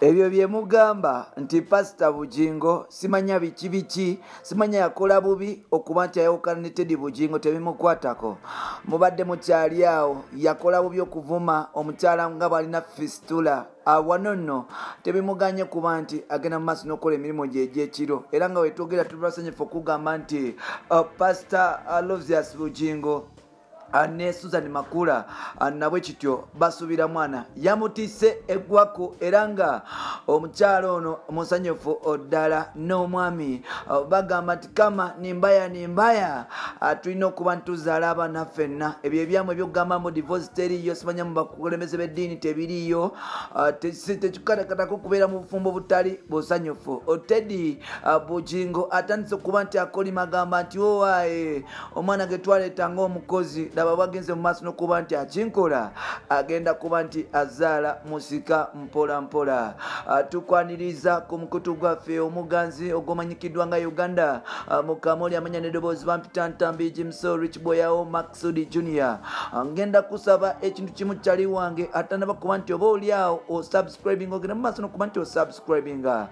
ebyo bye mugamba nti pasita bugingo simanya biki biki simanya yakola bubi okuba nti ayawukana ne tedi bugingo tebimukwatako mubadde mukyali awo yakola bubi okuvuma omukyala nga bwalina fistula awanono tebimuganye kuba nti agenda mumaaso nokola emirimu gyegyekiro era nga wetwogera tubasanyufu okugamba nti oh, pasta losius bugingo ne susan makula nabwe kityo basuubira mwana yamutise eggwako era nga omukyalo ono musanyufu oddala n'omwami bagamba nti kama nimbaya nimbaya tulina okuba ntuzaala abaana ffenna ebyo ebyamu ebyokugamba mu divorce teriiyo simanya mu bakulembeze b'eddiini tebiriiyo ah, tekikatakatako okubeera mu bufumbo obutali busanyufu otedi ah, bugingo atandise okuba nti akolimagamba nti owaaye omwana getwaleetanga omukozi laba wagenze mumaaso nokuba nti akinkola agenda kuba nti azaala musika mpolampola tukwaniriza ku mukutu gwaffe omuganzi ogumanyikiddwa nga uganda mukamoli amanya nedoboozi bampitantambijimso richboyao maxudi junior ngenda kusaba ekintu kimu kyali wange atanabakuba nti oba oliawo osubscribing ogenda mumaaso nokuba nti osubscribinga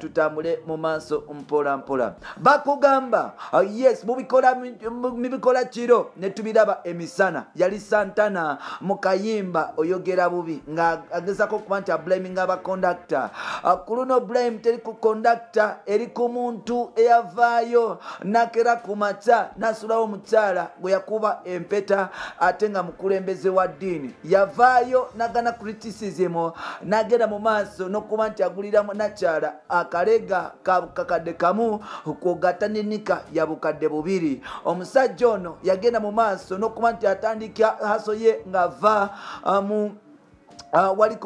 tutambule mu maaso mpolampola bakugamba yes mubikola kiro netubiraba emisana yali santana mukayimba oyogera bubi nga agezako okuba nti ablaminga abaconducta ah, ku luno blam teri ku conducta eri ku muntu eyavaayo nakera ku maca nasulawo omukyala gwe yakuba empeta ate nga mukulembeze wa ddiini yavaayo nagana criticism nagenda mu maaso nokuba nti agulira munakyala akalega kakadde kamu kugatanenika yabukadde bubiri omusajja ono yagenda mu maaso no okuba nti atandikya haso ye ngava mu um, Ah, wali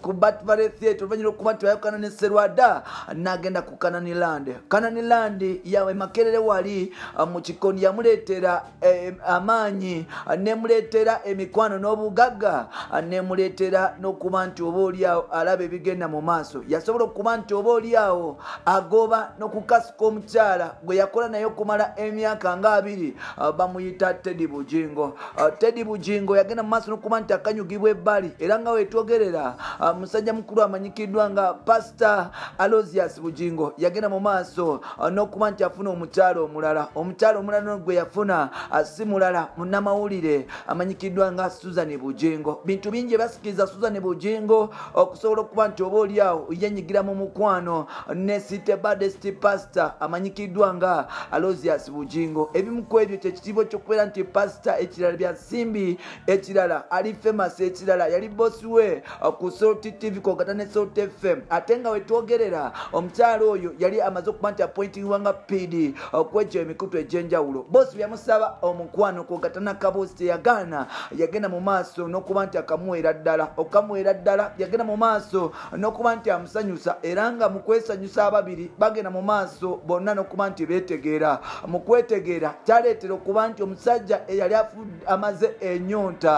kubatvale theat oluvanyuma okuba nti bayoka kanani serwada nagenda ku kanani land kanani land emakerere wali ah, mu kikoni yamuleetera eh, amaanyi ah, nemuleetera emikwano n'obugagga nemuleetera n'okuba nti oba oliawo alaba ebigenda mu maaso yasobola okuba nti oba oliawo agoba n'okukasuka omukyala gwe yakola naye okumala emyaka nga abiri bamuyita tedi bujingo tedi bujingo yagenda mu maaso n'okuba nti akanyugibwa ebbali era nga wetwogerera ah, musajja mukulu amanyikiddwa nga pasita alosias bugingo yagenda mu maaso ah, n'okuba nti afuna omukyalo omulala omukyalo omulala gwe yafuna ah, si mulala munnamawulire amanyikiddwa nga suzani bugingo bintu bingi basikiriza suzani bugingo okusobola okuba nti oba oliawo yenyigira mu mukwano ne sitebadest pasita amanyikiddwa nga alosias bugingo ebimuku ebyo kyekitiibwa kyokubeera nti pasita ekirala byasimbi ekirala ali famas ekirala yali we uh, ku sort tv kwogata ne sort fm ate nga wetwogerera omukyalo oyo yali amaze okuba nti apointingwanga pd okwejo uh, emikutu egyenjawulo bosi byamusaba omukwano kwogata nakabosi teyagaana yagenda mu maaso n'okuba nti akamuwera ddala okukamuwera ddala yagenda mu maaso n'okuba nti amusanyusa era nga mu kwesanyusa ababiri bagenda mu maaso bonna n'okuba nti betegeera mu kwetegeera kyaleetera okuba nti omusajja eyali amaze enyonta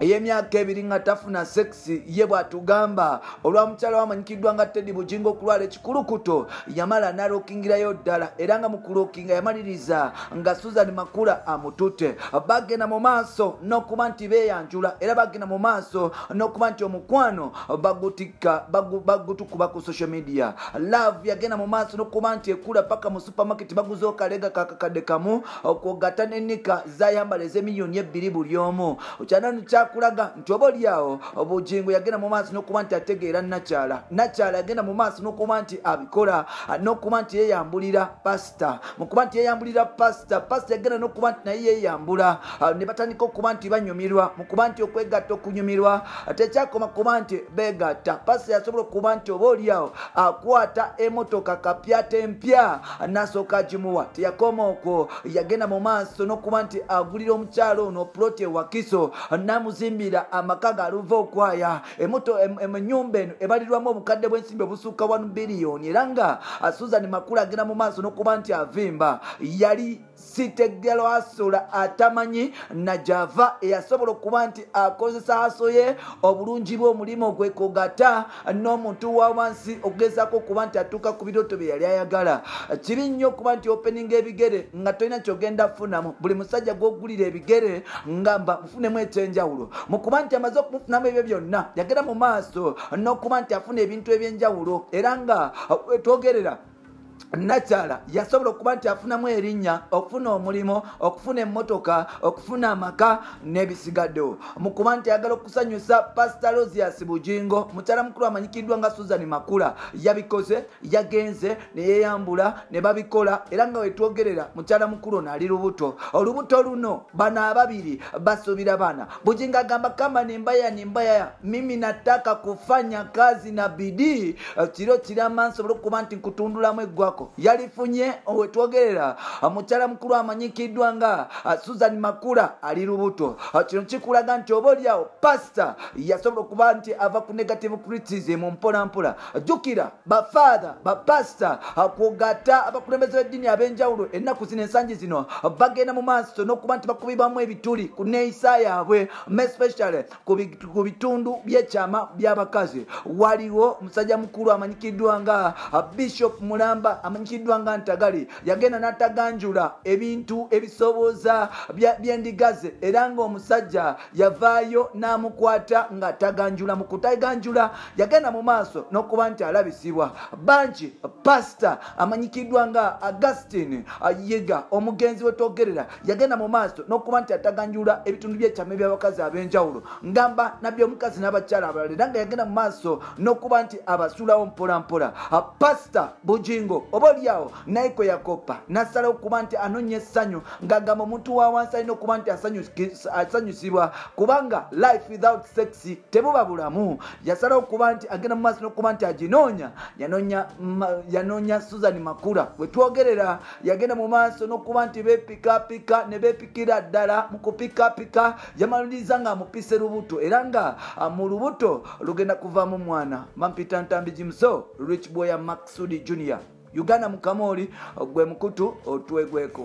ey'emyaka ebiri nga tafuna sekisi ye bw'atugamba olwamukyala wamanyikiddwa nga tedi bujingo okulwala ekikulukuto yamala n'alokingirayo ddala era nga mukulokinga yamaliriza nga suzan makula amutute bagenda mu maaso n'okuba nti beeyanjula era bagenda mu maaso n'okuba nti omukwano bagutikka bagutukuba ku social media laavu yagenda mu maaso n'okuba nti ekula paka mu supamaketi baguzeo kalega kakakadde kamu okwogata n'ennika zayambala ez'emiliyoni ebiri buli omu kyanan kyakulaga nti oba oliawo obugingo yagenda mu maaso nokuba nti ategeera nakyala nakyala yagenda mu maaso nokuba nti abikola nokuba nti yeyambulira pasita mukuba nti yeyambulira pasita pasita yagenda nokuba nti naye yeyambula ah, ne batandika okuba nti banyumirwa mukuba nti okwegatta okunyumirwa ah, tekyakoma kuba nti begatta pasita yasobola okuba nti oba oliawo akwata emotoka kapyata empya nasooka agimuwa teyakoma okwo yagenda mu maaso nokuba nti agulira omukyalo ono puloti ewakiso namu okuzimbira amaka galuva okwaya enyumba eno ebalirwamu obukadde bwensimbi obusuuka 1 biliyoni era nga ah, susan makulu agenda mu maaso n'okuba nti avimba yali sitegelo asula atamanyi najava eyasobola okuba nti akozesa aso ye obulungi bw'omulimu gwekogata n'omuntu wa wansi okugezaako okuba nti atuuka ku birooto bye yali ayagala kiri nnyo okuba nti opening ebigere nga tolina kyogenda funamu buli musajja gw'ogulira ebigere ngamba mufunemu ekyenjawulo mukuba nti amaze okufunamu ebyo byonna yagera mu maaso n'okuba nti afuna ebintu eby'enjawulo era nga eh, twogerera nakyala yasobola okuba nti afunamu erinnya okufuna omulimu okufuna emmotoka okufuna amaka n'ebisigaddewo mukuba nti ayagala okusanyusa pasita losias bugingo mukyala mukulu amanyikiddwa nga susan makula yabikoze yagenze neyeyambula ne babikola era nga wetwogerera mukyala mukulu ono ali lubuto olubuto luno bano ababiri basuubira baana bujingo agamba kamani mbayani mbayaya mimi nataka kufanya kazi na bidii kiro kiramansobole okuba nti nkutundulamu eggwa kubako yalifunye owetwogerera mukyala mukulu amanyikiddwa nga susan makula ali lubuto kino kikulaga nti obaoliawo pasita yasobola okuba nti ava ku negative criticism mpolampola jukira bafatha bapasita kugata abakulembeze beddiini ab'enjawulo ennaku zino ensangi zino bagenda mu maaso n'okuba nti bakubibwamu ebituli ku neeyisa yaabwe mespecial ku bitundu byekyama byabakazi waliwo musajja mukulu amanyikiddwa nga bishop mulamba amanyikiddwa nga ntagali yagenda n'ataganjula ebintu ebisoboza byendigaze era ngaomusajja yavaayo n'amukwata nga taganjula mu kutaganjula yagenda mu maaso n'okuba nti alabisibwa bangi pasita amanyikiddwa nga augustine yega omugenzi wetwogerera yagenda mu maaso n'okuba nti ataganjula ebitundu byekyama ebyabakazi ab'enjawulo ngamba nabyomukazi n'abakyala abalala era nga yagenda mu maaso n'okuba nti abasulawo mpolampola pasita bugingo obaoliawo naye kwe yakoppa nasala okuba nti anonya essanyu ngagamba omuntu wawansi alina okuba nti asanyusibwa kubanga life without sex tebuba bulamu yasala okuba nti agenda mu maaso nokuba nti aginoonya yanoonya suzan makula wetwogerera yagenda mu maaso nokuba nti bepikapika ne bepikira ddala mu kupikapika yamaliriza nga amupise lubuto era nga ah, mu lubuto lugenda kuvaamu mwana mampitantambi jimso rich boya maxudi junior uganda mukamooli ogwe mukutu otwegweko